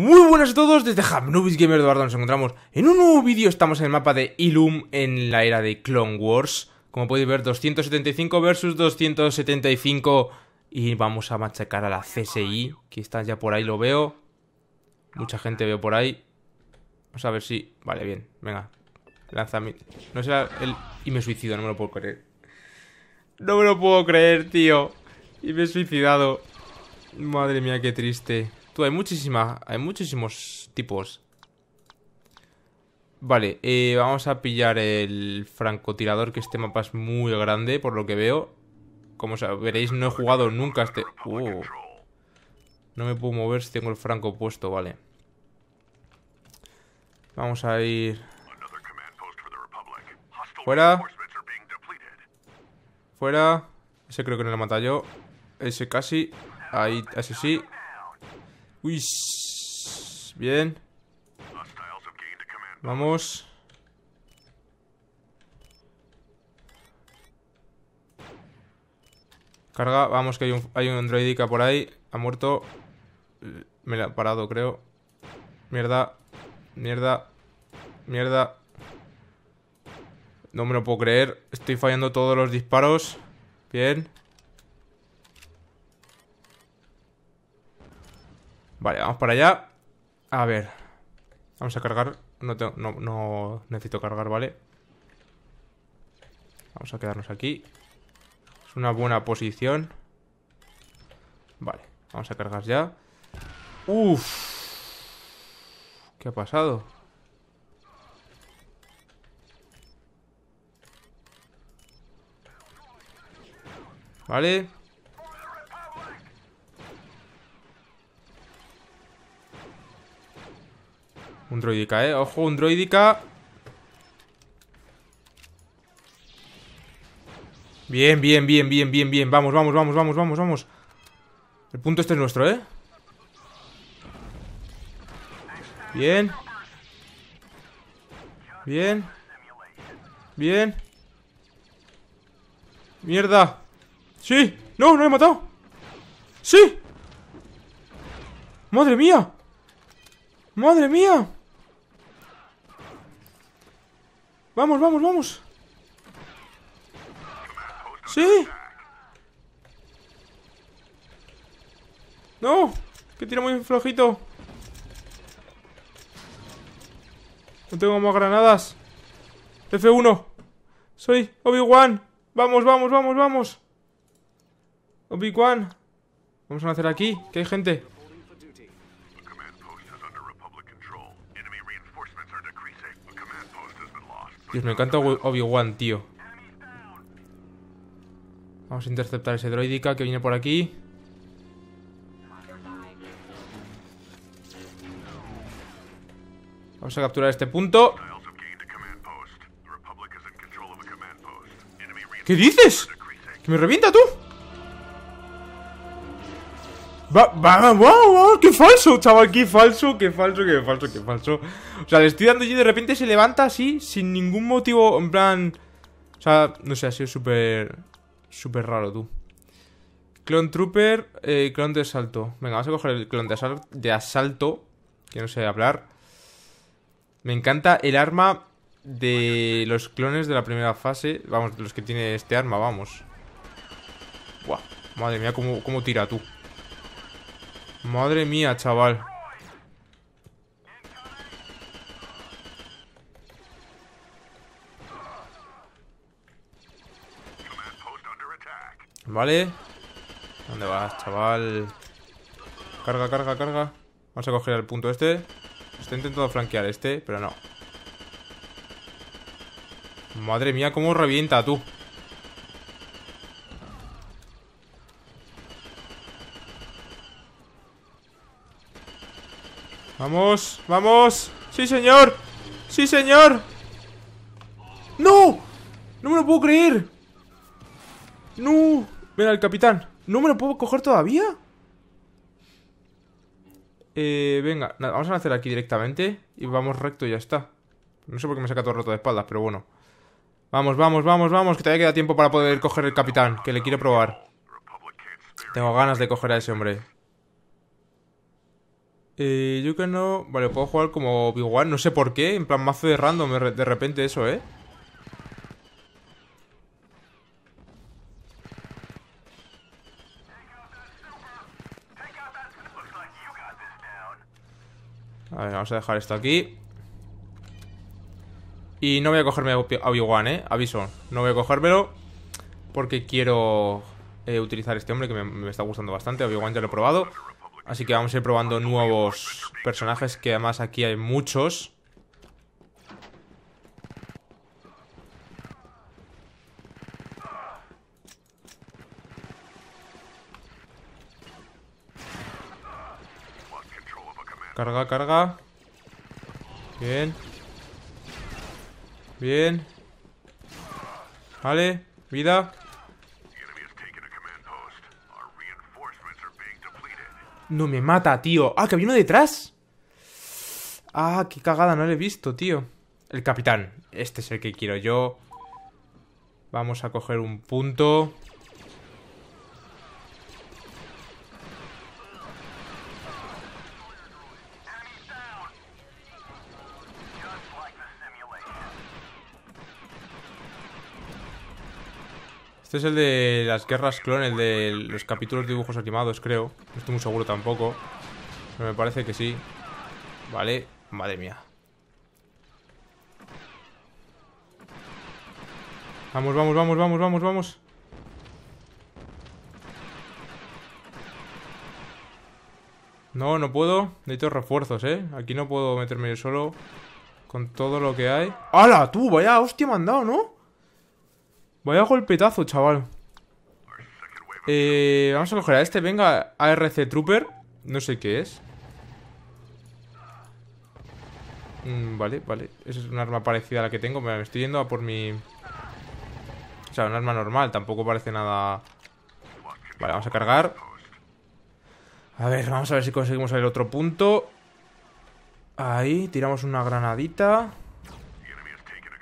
Muy buenas a todos, desde Hamnubis Gamer Eduardo nos encontramos en un nuevo vídeo, estamos en el mapa de Ilum en la era de Clone Wars Como podéis ver, 275 versus 275 y vamos a machacar a la CSI, que está ya por ahí, lo veo Mucha gente veo por ahí Vamos a ver si... Vale, bien, venga, lanza No será el... Y me suicido, no me lo puedo creer No me lo puedo creer, tío Y me he suicidado Madre mía, qué triste Tú, hay muchísimas, hay muchísimos tipos. Vale, eh, vamos a pillar el francotirador, que este mapa es muy grande, por lo que veo. Como veréis, no he jugado nunca este... ¡Oh! no me puedo mover si tengo el franco puesto, vale. Vamos a ir... Fuera. Fuera. Ese creo que no lo mata yo. Ese casi. Ahí, así sí. Uy. Bien. Vamos. Carga, vamos que hay un, hay un androidica por ahí. Ha muerto. Me la ha parado, creo. Mierda. Mierda. Mierda. No me lo puedo creer. Estoy fallando todos los disparos. Bien. Vale, vamos para allá. A ver. Vamos a cargar. No, necesito cargar, ¿vale? Vamos a quedarnos aquí. Es una buena posición. Vale, vamos a cargar ya. Uf. ¿Qué ha pasado? Vale Un droidica, eh. Ojo, un droidica. Bien, bien, bien, bien, bien, bien. Vamos, vamos, vamos, vamos, vamos, vamos. El punto este es nuestro, eh. Bien. Bien. Bien. Mierda. Sí. No, no he matado. Sí. Madre mía. Madre mía. Vamos, vamos, vamos. Sí. No, que tira muy flojito. No tengo más granadas. F1. Soy Obi-Wan. Vamos, vamos, vamos, vamos. Obi-Wan. Vamos a hacer aquí, que hay gente. Dios, me encanta Obi-Wan, tío. Vamos a interceptar ese droidica que viene por aquí. Vamos a capturar este punto. ¿Qué dices? ¿Que me revienta tú? Va, va, ¡Qué falso, chaval! ¡Qué falso, qué falso, qué falso, qué falso! O sea, le estoy dando y de repente se levanta así, sin ningún motivo, en plan... O sea, no sé, ha sido súper... Súper raro, tú. Clon Trooper, eh, clon de asalto. Venga, vamos a coger el clon de, asalto, que no sé hablar. Me encanta el arma de los clones de la primera fase. Vamos, los que tiene este arma, vamos. madre mía, cómo, cómo tira, tú. Madre mía, chaval. Vale. ¿Dónde vas, chaval? Carga, carga, carga. Vamos a coger el punto este. Estoy intentando flanquear este, pero no. Madre mía, cómo revienta, tú. Vamos, vamos Sí, señor Sí, señor ¡No! No me lo puedo creer ¡No! Mira, el capitán ¿No me lo puedo coger todavía? Eh, venga Vamos a nacer aquí directamente Y vamos recto y ya está No sé por qué me saca todo roto de espaldas, pero bueno Vamos, vamos, vamos, vamos Que todavía queda tiempo para poder coger el capitán Que le quiero probar Tengo ganas de coger a ese hombre eh, yo que no... Vale, puedo jugar como Obi-Wan, no sé por qué. En plan, mazo de random de repente eso, ¿eh? A vamos a dejar esto aquí. Y no voy a cogerme Obi-Wan, ¿eh? Aviso, no voy a cogérmelo porque quiero eh, utilizar este hombre que me, me está gustando bastante. Obi-Wan ya lo he probado. Así que vamos a ir probando nuevos personajes, que además aquí hay muchos. Carga, carga. Bien. Bien. Vale, vida. No me mata, tío. ¡Ah, que había uno detrás! ¡Ah, qué cagada! No lo he visto, tío. El capitán. Este es el que quiero yo. Vamos a coger un punto. Este es el de las guerras clon, el de los capítulos de dibujos animados, creo. No estoy muy seguro tampoco. Pero me parece que sí. Vale, madre mía. Vamos, vamos, vamos, vamos, vamos, vamos. No, no puedo. Necesito refuerzos, ¿eh? Aquí no puedo meterme yo solo con todo lo que hay. ¡Hala, tú! Vaya hostia me han dado, ¿no? Vaya golpetazo, chaval. Eh, vamos a coger a este. Venga, ARC Trooper. No sé qué es. Mm, vale, vale. Esa es un arma parecida a la que tengo. Me estoy yendo a por mi... O sea, un arma normal. Tampoco parece nada... Vale, vamos a cargar. A ver, vamos a ver si conseguimos el otro punto. Ahí, tiramos una granadita.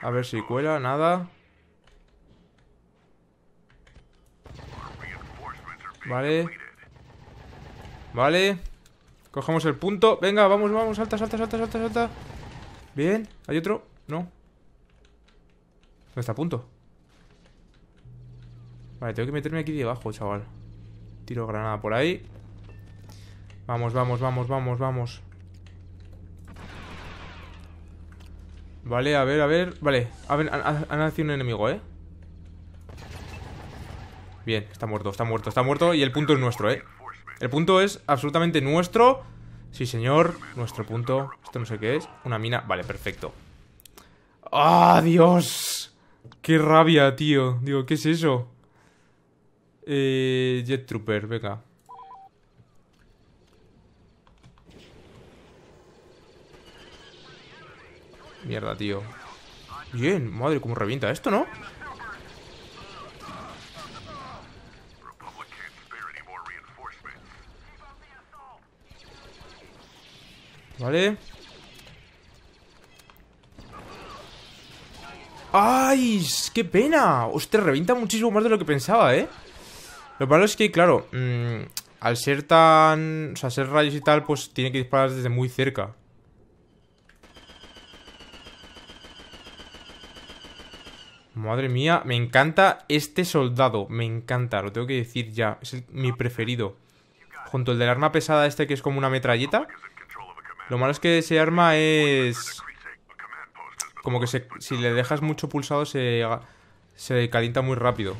A ver si cuela, nada. Vale Vale Cogemos el punto Venga, vamos, vamos, salta, salta, salta, salta, salta Bien, ¿hay otro? No ¿Dónde está punto? Vale, tengo que meterme aquí debajo, chaval Tiro granada por ahí Vamos, vamos, vamos, vamos, vamos Vale, a ver, a ver Vale, han nacido un enemigo, ¿eh? Bien, está muerto, está muerto, está muerto Y el punto es nuestro, ¿eh? El punto es absolutamente nuestro Sí, señor, nuestro punto Esto no sé qué es, una mina, vale, perfecto ¡Ah, Dios! ¡Qué rabia, tío! Digo, ¿qué es eso? Eh, Jet Trooper, venga Mierda, tío Bien, madre, cómo revienta esto, ¿no? Vale ¡Ay! ¡Qué pena! Hostia, revienta muchísimo más de lo que pensaba, ¿eh? Lo malo es que, claro mm, Al ser tan... O sea, ser rayos y tal Pues tiene que disparar desde muy cerca Madre mía, me encanta este soldado Me encanta, lo tengo que decir ya Es mi preferido Junto al del arma pesada este que es como una metralleta lo malo es que ese arma es... Como que si le dejas mucho pulsado se, se calienta muy rápido.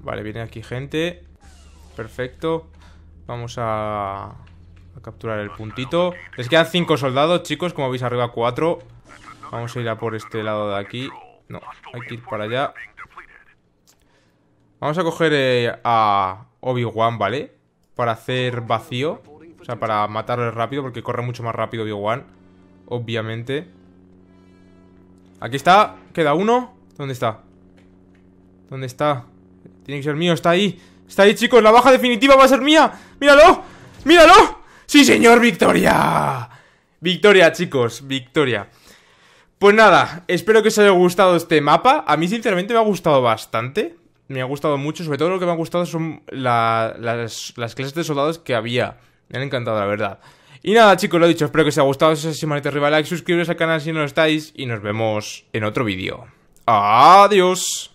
Vale, viene aquí gente. Perfecto. Vamos a, a capturar el puntito. Les quedan cinco soldados, chicos. Como veis, arriba cuatro Vamos a ir a por este lado de aquí. No, hay que ir para allá. Vamos a coger eh, a Obi-Wan, ¿vale? Para hacer vacío. Pues o sea, para matarle rápido, porque corre mucho más rápido Bio-One. Obviamente. Aquí está. Queda uno. ¿Dónde está? ¿Dónde está? Tiene que ser mío. Está ahí. Está ahí, chicos. La baja definitiva va a ser mía. ¡Míralo! ¡Míralo! ¡Sí, señor! ¡Victoria! Victoria, chicos. Victoria. Pues nada, espero que os haya gustado este mapa. A mí, sinceramente, me ha gustado bastante. Me ha gustado mucho. Sobre todo lo que me ha gustado son las, las, clases de soldados que había. Me han encantado, la verdad. Y nada, chicos, lo dicho, espero que os haya gustado. Si es así, manita arriba, like, suscribiros al canal si no lo estáis. Y nos vemos en otro vídeo. Adiós.